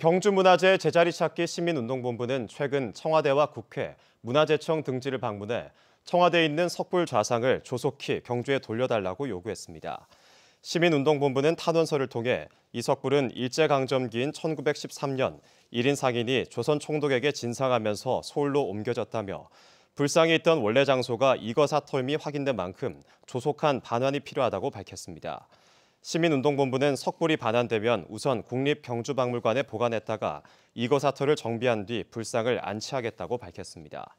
경주문화재 제자리 찾기 시민운동본부는 최근 청와대와 국회, 문화재청 등지를 방문해 청와대에 있는 석불 좌상을 조속히 경주에 돌려달라고 요구했습니다. 시민운동본부는 탄원서를 통해 이 석불은 일제강점기인 1913년 1인 상인이 조선 총독에게 진상하면서 서울로 옮겨졌다며 불상이 있던 원래 장소가 이거사 털미 확인된 만큼 조속한 반환이 필요하다고 밝혔습니다. 시민운동본부는 석불이 반환되면 우선 국립경주박물관에 보관했다가 이거 사터를 정비한 뒤 불상을 안치하겠다고 밝혔습니다.